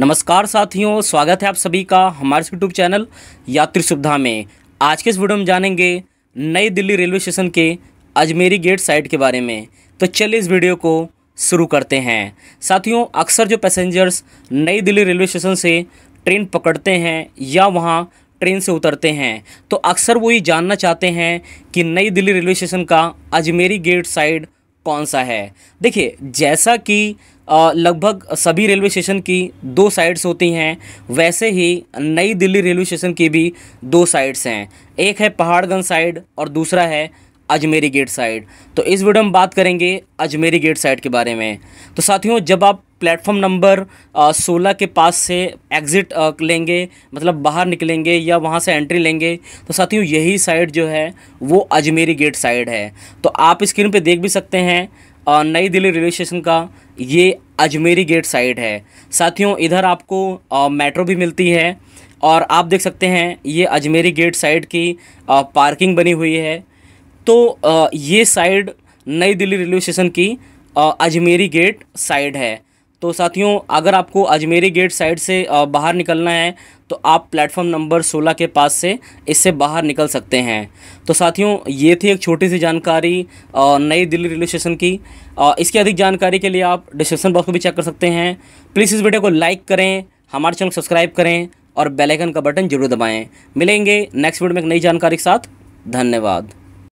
नमस्कार साथियों स्वागत है आप सभी का हमारे यूट्यूब चैनल यात्री सुविधा में आज के इस वीडियो में जानेंगे नई दिल्ली रेलवे स्टेशन के अजमेरी गेट साइट के बारे में तो चलिए इस वीडियो को शुरू करते हैं साथियों अक्सर जो पैसेंजर्स नई दिल्ली रेलवे स्टेशन से ट्रेन पकड़ते हैं या वहाँ ट्रेन से उतरते हैं तो अक्सर वो ये जानना चाहते हैं कि नई दिल्ली रेलवे स्टेशन का अजमेरी गेट साइड कौन सा है देखिए जैसा कि लगभग सभी रेलवे स्टेशन की दो साइड्स होती हैं वैसे ही नई दिल्ली रेलवे स्टेशन की भी दो साइड्स हैं एक है पहाड़गंज साइड और दूसरा है अजमेरी गेट साइड तो इस वीडियो में बात करेंगे अजमेरी गेट साइड के बारे में तो साथियों जब आप प्लेटफॉर्म नंबर सोलह के पास से एग्ज़िट लेंगे मतलब बाहर निकलेंगे या वहाँ से एंट्री लेंगे तो साथियों यही साइड जो है वो अजमेरी गेट साइड है तो आप स्क्रीन पे देख भी सकते हैं नई दिल्ली रेलवे स्टेशन का ये अजमेरी गेट साइड है साथियों इधर आपको मेट्रो भी मिलती है और आप देख सकते हैं ये अजमेरी गेट साइड की पार्किंग बनी हुई है तो ये साइड नई दिल्ली रेलवे स्टेशन की अजमेरी गेट साइड है तो साथियों अगर आपको अजमेरी गेट साइड से बाहर निकलना है तो आप प्लेटफॉर्म नंबर 16 के पास से इससे बाहर निकल सकते हैं तो साथियों ये थी एक छोटी सी जानकारी नई दिल्ली रेलवे स्टेशन की इसकी अधिक जानकारी के लिए आप डिस्क्रिप्शन बॉक्स को भी चेक कर सकते हैं प्लीज़ इस वीडियो को लाइक करें हमारे चैनल सब्सक्राइब करें और बेलाइकन का बटन जरूर दबाएँ मिलेंगे नेक्स्ट वीडियो में एक नई जानकारी के साथ धन्यवाद